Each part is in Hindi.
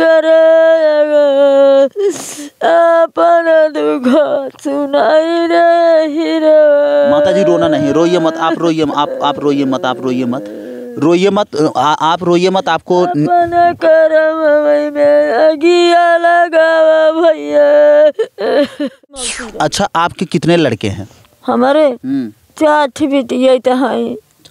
करे अपन सुनाई माता जी रोना नहीं रोइए मत आप रोइए आप आप रोइए मत आप रोइए मत रोइए मत आ, आप रोइए मत आपको अच्छा आपके कितने लड़के हैं हमारे हम्म। चार बेटिया तो है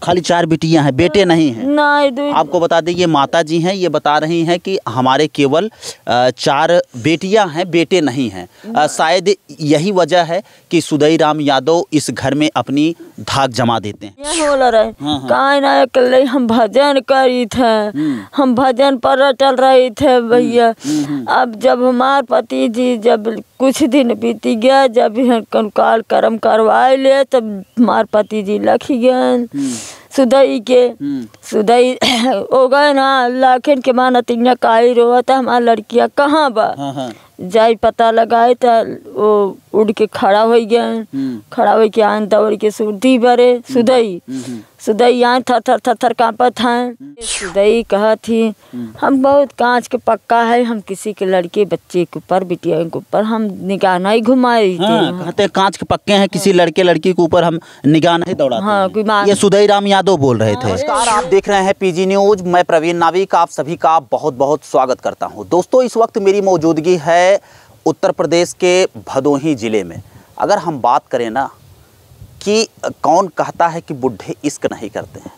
खाली चार बेटियां हैं बेटे नहीं हैं आपको बता दें ये माता जी हैं ये बता रही हैं कि हमारे केवल चार बेटियां हैं बेटे नहीं हैं शायद यही वजह है कि सुदई राम यादव इस घर में अपनी धाक जमा देते हैं हाँ हाँ। हम भजन करी थे हम्म। हम भजन पर चल रहे थे हम्म, भैया हम्म, अब जब हमार पति जी जब कुछ दिन बीती गया जब काल कर्म करवाए ले तब हमार पति जी लख गया सुदई के सुदई हो गए ना लाखिन के माना तिंगा काई रोवत हमार लड़किया कहाँ बा हाँ।, हाँ। पता लगाए तो वो उड़ के खड़ा हो गए हम्म। खड़ा हो के आन दौड़ के सुधी भरे हम्म। सुदई हम्म, सुदई आए थर थर थर थर कांपत है हम्म। सुदई कहा थी हम्म। हम बहुत कांच के पक्का है हम किसी के लड़के बच्चे के ऊपर बिटिया के ऊपर हम निगाह नहीं घुमाए हाँ, कांच के पक्के हैं किसी हाँ। लड़के लड़की के ऊपर हम निगाह नहीं दौड़ा हाँ, ये सुदई राम यादव बोल रहे हाँ, थे नमस्कार आप देख रहे हैं पीजी न्यूज मैं प्रवीण नाविक आप सभी का बहुत बहुत स्वागत करता हूँ दोस्तों इस वक्त मेरी मौजूदगी है उत्तर प्रदेश के भदोही जिले में अगर हम बात करें ना कि कौन कहता है कि बुढ़े इश्क नहीं करते हैं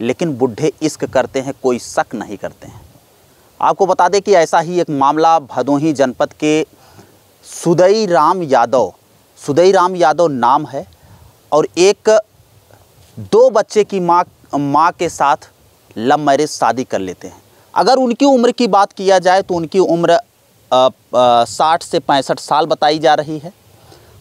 लेकिन बुढ़े इश्क करते हैं कोई शक नहीं करते हैं आपको बता दें कि ऐसा ही एक मामला भदोही जनपद के सुदई राम यादव सुदई राम यादव नाम है और एक दो बच्चे की माँ माँ के साथ लव मैरिज शादी कर लेते हैं अगर उनकी उम्र की बात किया जाए तो उनकी उम्र साठ से पैंसठ साल बताई जा रही है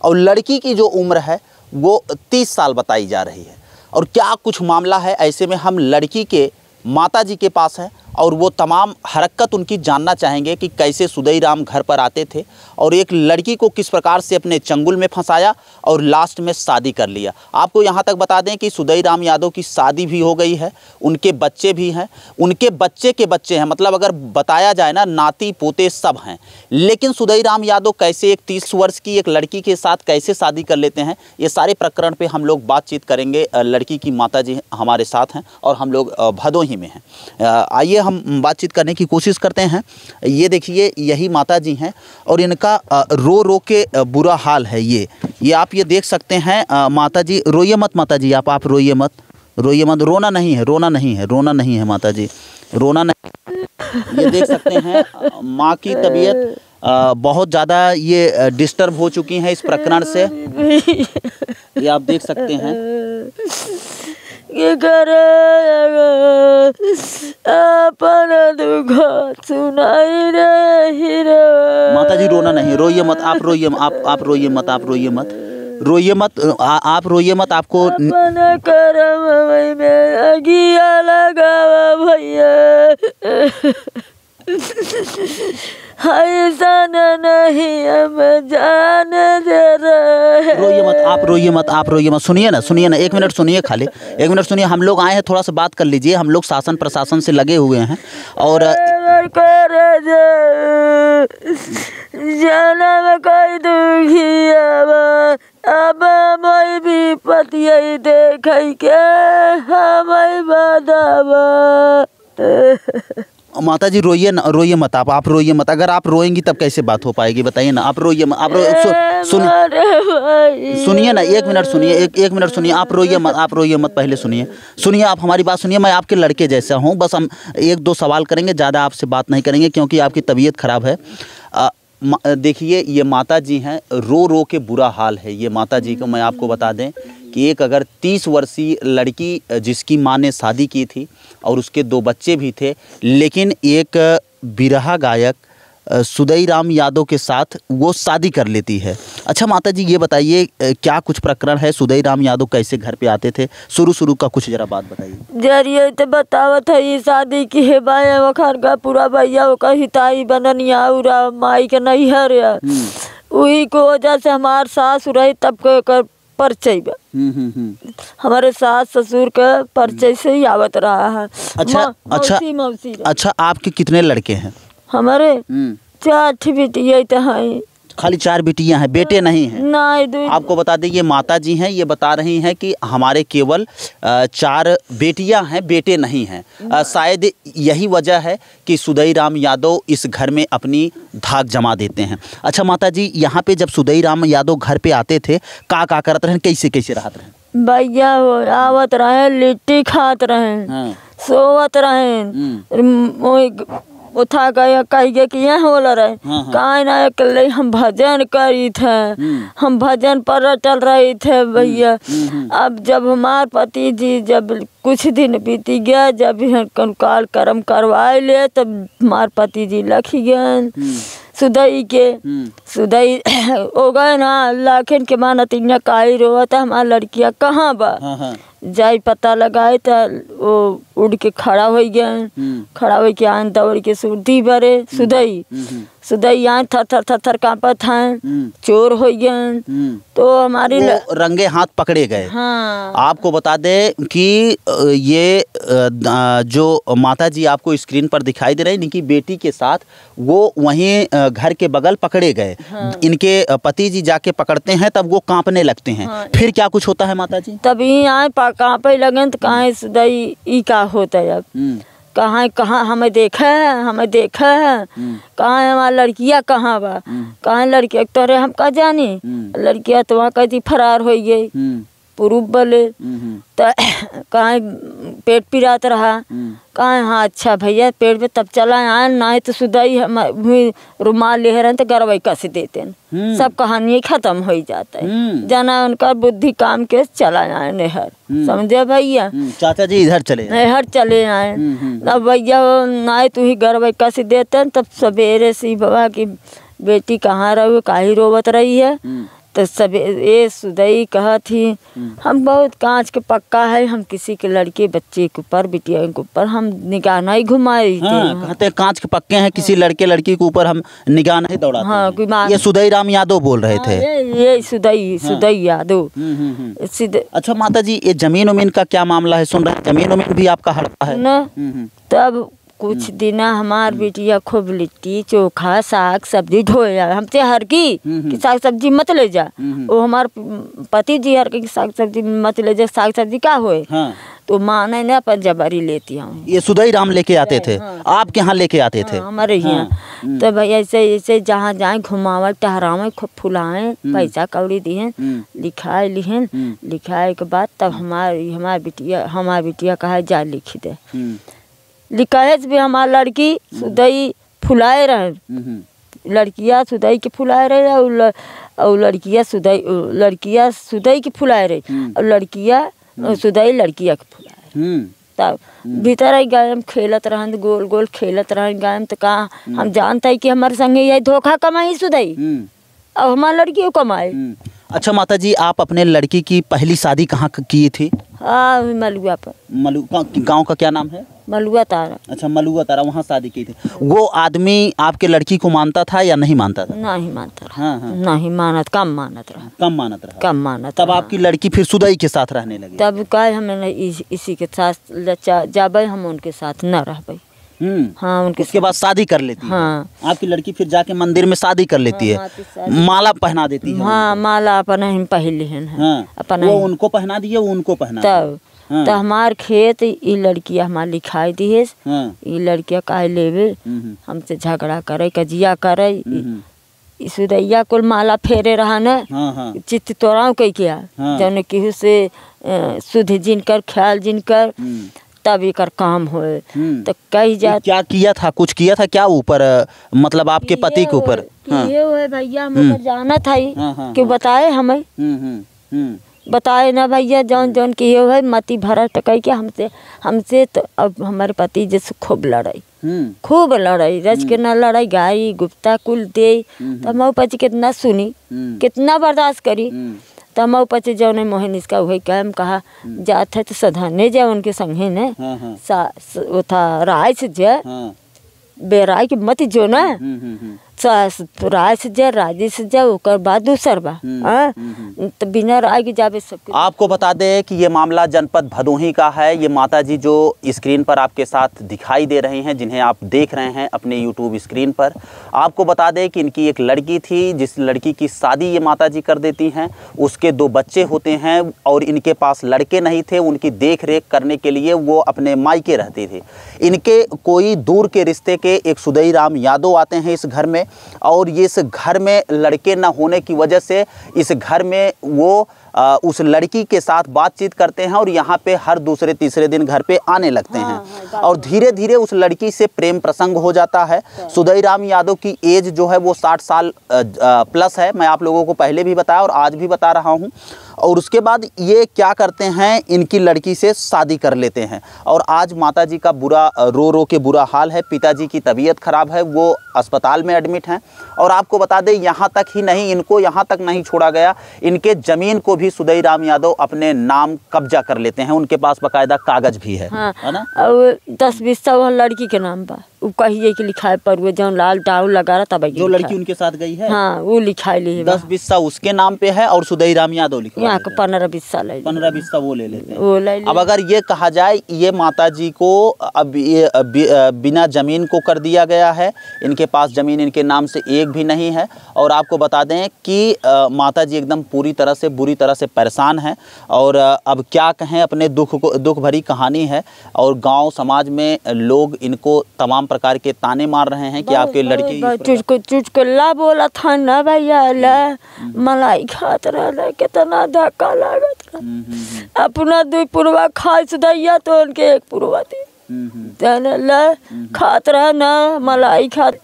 और लड़की की जो उम्र है वो तीस साल बताई जा रही है और क्या कुछ मामला है ऐसे में हम लड़की के माता जी के पास हैं और वो तमाम हरकत उनकी जानना चाहेंगे कि कैसे सुदई राम घर पर आते थे और एक लड़की को किस प्रकार से अपने चंगुल में फंसाया और लास्ट में शादी कर लिया आपको यहाँ तक बता दें कि सुदई राम यादव की शादी भी हो गई है उनके बच्चे भी हैं उनके बच्चे के बच्चे हैं मतलब अगर बताया जाए ना नाती पोते सब हैं लेकिन सुदई राम यादव कैसे एक तीस वर्ष की एक लड़की के साथ कैसे शादी कर लेते हैं ये सारे प्रकरण पर हम लोग बातचीत करेंगे लड़की की माता जी हमारे साथ हैं और हम लोग भदोही में हैं आइए हम हम बातचीत करने की कोशिश करते हैं ये देखिए यही माता जी हैं और इनका रो रो के बुरा हाल है ये ये आप ये देख सकते हैं माता जी रोइे मत माता जी आप आप रोइे मत रोइे मत रोना नहीं है रोना नहीं है रोना नहीं है माता जी रोना नहीं ये देख सकते हैं माँ की तबीयत बहुत ज़्यादा ये डिस्टर्ब हो चुकी हैं इस प्रकरण से ये आप देख सकते हैं ये करे अपन दुख सुनाई नहीं रे माता जी रोना नहीं रोइए मत आप रोइए आप आप रोइए मत आप रोइए मत रोइए मत आ, आप रोइए मत आपको करम लगा भैया नहीं रोइए मत आप रोइए मत आप रोइए मत सुनिए ना सुनिए ना एक मिनट सुनिए खाली एक मिनट सुनिए हम लोग आए हैं थोड़ा सा बात कर लीजिए हम लोग शासन प्रशासन से लगे हुए हैं और जाना में कोई दुखी अब मैं भी पतिया देख के हम हाँ, बतावा माता जी रोइए ना रोइए मत आप आप रोइए मत अगर आप रोएंगी तब कैसे बात हो पाएगी बताइए ना आप रोइए मत आप रो सुनिए सुनिए ना एक मिनट सुनिए एक एक मिनट सुनिए आप रोइए मत आप रोइए मत पहले सुनिए सुनिए आप हमारी बात सुनिए मैं आपके लड़के जैसा हूँ बस हम एक दो सवाल करेंगे ज़्यादा आपसे बात नहीं करेंगे क्योंकि आपकी तबीयत ख़राब है देखिए ये माता जी हैं रो रो के बुरा हाल है ये माता जी को मैं आपको बता दें कि एक अगर 30 वर्षीय लड़की जिसकी माँ ने शादी की थी और उसके दो बच्चे भी थे लेकिन एक बिरहा गायक सुदई राम यादव के साथ वो शादी कर लेती है अच्छा माता जी ये बताइए क्या कुछ प्रकरण है सुदई राम यादव कैसे घर पे आते थे शुरू शुरू का कुछ जरा बात बताइए जर ये तो बतावत है ये शादी की है बाय वखर का पूरा भैया का हिताई बननिया उरा माई के नहीं हर वही को वजह से हमार सास रही तब कर परिचय हम्म, हम्म, हम्म हमारे सास ससुर के परिचय से ही आवत रहा है अच्छा अच्छा मौसी अच्छा आपके कितने लड़के हैं हमारे हम्म। चार बेटी है खाली चार बेटियां हैं बेटे नहीं हैं आपको बता दें ये माता जी हैं ये बता रही हैं कि हमारे केवल चार बेटियां हैं बेटे नहीं हैं शायद यही वजह है कि सुदई राम यादव इस घर में अपनी धाक जमा देते हैं अच्छा माता जी यहाँ पे जब सुदई राम यादव घर पे आते थे का का करते रहे कैसे कैसे रहते रहे भैया आवत रहे लिट्टी खात रहे हाँ। सोवत रहे हम्म। उठा गए कहिए कि यह हो रहा है हाँ, हाँ। कहीं ना अकेले हम भजन करी थे हम्म। हम भजन पर चल रहे थे भैया हम्म, हम्म, अब जब हमार पति जी जब कुछ दिन बीती गया जब काल कर्म करवाए ले तब हमार पति जी लख गए सुदई के सुदई हो गए ना लखन के मान तीन का रोवत हमार लड़कियाँ कहाँ बा हाँ हाँ। जाई पता लगाए तो वो उड़ के खड़ा हो गए हम्म। खड़ा हो के आए दौड़ के सुधी भरे सुदई सुदई आए थर थर थर थर का हम्म। चोर हो गए हम्म। तो हमारे रंगे हाथ पकड़े गए हाँ आपको बता दे कि ये जो माता जी आपको स्क्रीन पर दिखाई दे रही इनकी बेटी के साथ वो वहीं घर के बगल पकड़े गए हाँ। इनके पति जी जाके पकड़ते हैं तब वो कांपने लगते हैं हाँ। फिर क्या कुछ होता है माता जी तभी आए कहाँ पे लगे तो कहाँ सुदई का होता है अब हम्म। कहाँ कहाँ हमें देखा है हमें देखे है हम्म। कहाँ हमारा लड़किया कहाँ बा हम्म। कहाँ लड़किया तोरे हम कहा जानी लड़किया तो वहाँ कहती फरार हो गई पुरुप बोले तो कहा पेट पिरात रहा हम्म। कहा हाँ अच्छा भैया पेट पे तब चला आए ना तो सुदाई रुमाल ले रहे तो गरबई कैसे देते हम्म। सब कहानी खत्म हो जाता है हम्म। जाना उनका बुद्धि काम के चला आए नहर समझे भैया चाचा जी इधर चले नहर चले आए अब भैया ना तू ही गरबई कस देते तब सवेरे से बाबा की बेटी कहाँ रहो काही रोवत रही है तो सब ये सुदई कहा थी हम्म। हम बहुत कांच के पक्का है हम किसी के लड़के बच्चे के ऊपर बिटिया के ऊपर हम निगाह नहीं घुमाए हाँ, कहते कांच के पक्के हैं किसी हाँ। लड़के लड़की के ऊपर हम निगाह नहीं दौड़ा हाँ, ये सुदई राम यादव बोल रहे हाँ, थे ये, ये सुदई हाँ, सुदई यादव हम्म, हम्म, अच्छा माता जी ये जमीन उमीन का क्या मामला है सुन रहे जमीन उमीन भी आपका हड़पा है न तब कुछ हम्म। दिन हमार हम्म। बेटिया खूब लिट्टी चोखा साग सब्जी ढोए हमसे हर की, हम्म, की साग सब्जी मत ले जा वो हमार पति जी हर की साग सब्जी मत ले जा साग सब्जी का होए हाँ। तो माँ ने अपन जबरी लेती हूँ ये सुदई राम लेके आते थे हाँ। आपके यहाँ लेके आते थे हाँ, हमारे हाँ। यहाँ तो भैया ऐसे ऐसे जहाँ जाए घुमावे टहरावे फुलाए पैसा कौड़ी दिए लिखाए लिहन लिखाए के बाद तब हमारी हमारे बिटिया हमारे बिटिया कहा जा लिख दे लिकायत भी हमार लड़की सुदई फुलाए रहे लड़किया सुदई के फुलाए रहे और और सुदई लड़किया सुदई के फुलाए रही हम्म। और लड़किया हम्म। सुदई लड़किया के फुलाए हम्म। तब भीतर आई गए खेलत रह गोल गोल खेलत रहन गाय हम तो कहाँ हम जानते हैं कि हमारे संगे यही धोखा कमाई सुदई और हमारे लड़की कमाए अच्छा माता जी आप अपने लड़की की पहली शादी कहाँ की थी हाँ मलुआ पर मलुआ गाँव का क्या नाम है मलुआ तारा अच्छा मलुआ तारा वहाँ शादी की थी वो आदमी आपके लड़की को मानता था या नहीं मानता था नहीं मानता रहा हाँ, हाँ। नहीं मानत कम मानत रहा कम मानत रहा कम मानत तब आपकी लड़की फिर सुदई के साथ रहने लगी तब का हमें इस, इसी के साथ जाब हम उनके साथ न रह पाई हम्म। हाँ उनके उसके बाद शादी कर लेती हाँ आपकी लड़की फिर जाके मंदिर में शादी कर लेती हाँ, है माला पहना देती है हाँ माला अपना ही पहले है हाँ, अपना वो उनको पहना दिए वो उनको पहना तब तो हमार खेत ई लड़किया हमार लिखाई दिए हाँ। ई लड़किया का लेवे हम्म, हम्म। हमसे झगड़ा करे कजिया करे हम्म, सुदैया कुल माला फेरे रहा न हाँ, चित्त तोड़ाऊ कई किया जन केहू से सुध जिन कर ख्याल जिन कर तब एक काम हो तो कही जा क्या किया था कुछ किया था क्या ऊपर मतलब आपके पति के ऊपर ये हुए भैया हमें जाना था कि बताए हमें बताए ना भैया जौन जौन की हो भाई मती भरा टकई के हमसे हमसे तो अब हमारे पति जैसे खूब लड़ाई हम्म। खूब लड़ाई रज के हम्म। ना लड़ाई गाई गुप्ता कुल दे हम्म, तो हम पति कितना सुनी कितना बर्दाश्त करी तो हम पचे जौन मोहन इसका वही कैम कहा जात है तो सधाने जाए उनके संगे ने हाँ, हाँ। सा था राय से जाए हाँ। बेराय के मत जो ना राय से से बाद दूसर बा तो बिना राय के जावे सब आपको बता दें कि ये मामला जनपद भदोही का है ये माता जी जो स्क्रीन पर आपके साथ दिखाई दे रहे हैं जिन्हें आप देख रहे हैं अपने यूट्यूब स्क्रीन पर आपको बता दें कि इनकी एक लड़की थी जिस लड़की की शादी ये माता जी कर देती हैं उसके दो बच्चे होते हैं और इनके पास लड़के नहीं थे उनकी देख रेख करने के लिए वो अपने मायके रहते थे इनके कोई दूर के रिश्ते के एक सुदई राम यादव आते हैं इस घर में और इस घर में लड़के ना होने की वजह से इस घर में वो आ, उस लड़की के साथ बातचीत करते हैं और यहाँ पे हर दूसरे तीसरे दिन घर पे आने लगते हाँ, हैं हाँ, हाँ, और तो धीरे धीरे उस लड़की से प्रेम प्रसंग हो जाता है सुदई राम यादव की एज जो है वो साठ साल आ, आ, प्लस है मैं आप लोगों को पहले भी बताया और आज भी बता रहा हूँ और उसके बाद ये क्या करते हैं इनकी लड़की से शादी कर लेते हैं और आज माता जी का बुरा रो रो के बुरा हाल है पिताजी की तबीयत ख़राब है वो अस्पताल में एडमिट हैं और आपको बता दें यहाँ तक ही नहीं इनको यहाँ तक नहीं छोड़ा गया इनके ज़मीन को भी सुदई राम यादव अपने नाम कब्जा कर लेते हैं उनके पास बाकायदा कागज़ भी है हाँ, है ना और दस बीस सौ लड़की के नाम पर कहिए कि लिखाए पर जो लाल टाउन लगा रहा था जो लड़की उनके साथ गई है हाँ वो लिखाए ली दस बीस बिस्सा उसके नाम पे है और सुदई राम यादव लिखा यहाँ का पंद्रह बिस्सा ले पंद्रह बीस बिस्सा वो ले लेते हैं वो ले अब अगर ये कहा जाए ये माता जी को अब ये बिना जमीन को कर दिया गया है इनके पास जमीन इनके नाम से एक भी नहीं है और आपको बता दें कि माता जी एकदम पूरी तरह से बुरी तरह से परेशान है और अब क्या कहें अपने दुख को दुख भरी कहानी है और गाँव समाज में लोग इनको तमाम प्रकार के ताने मार रहे हैं कि आपके लड़की चुचको चुचकुल्ला बोला था न भैया हम्म। मलाई खात रहा कितना धक्का लागत हम्म, हम्म, अपना दुई पुरवा खाई सुदैया तो उनके एक पुरवा दी खात रहा ना मलाई खात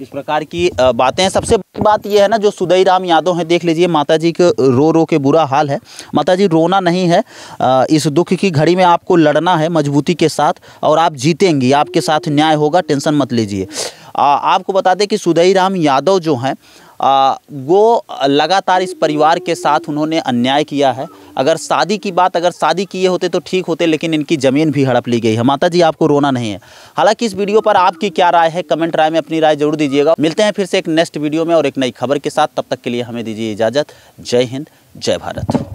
इस प्रकार की बातें हैं सबसे बड़ी बात यह है ना जो सुदई राम यादव हैं देख लीजिए माता जी के रो रो के बुरा हाल है माता जी रोना नहीं है इस दुख की घड़ी में आपको लड़ना है मजबूती के साथ और आप जीतेंगी आपके साथ न्याय होगा टेंशन मत लीजिए आपको बता दें कि सुदई राम यादव जो हैं आ, वो लगातार इस परिवार के साथ उन्होंने अन्याय किया है अगर शादी की बात अगर शादी किए होते तो ठीक होते लेकिन इनकी ज़मीन भी हड़प ली गई है माता जी आपको रोना नहीं है हालांकि इस वीडियो पर आपकी क्या राय है कमेंट राय में अपनी राय जरूर दीजिएगा मिलते हैं फिर से एक नेक्स्ट वीडियो में और एक नई खबर के साथ तब तक के लिए हमें दीजिए इजाज़त जय हिंद जय भारत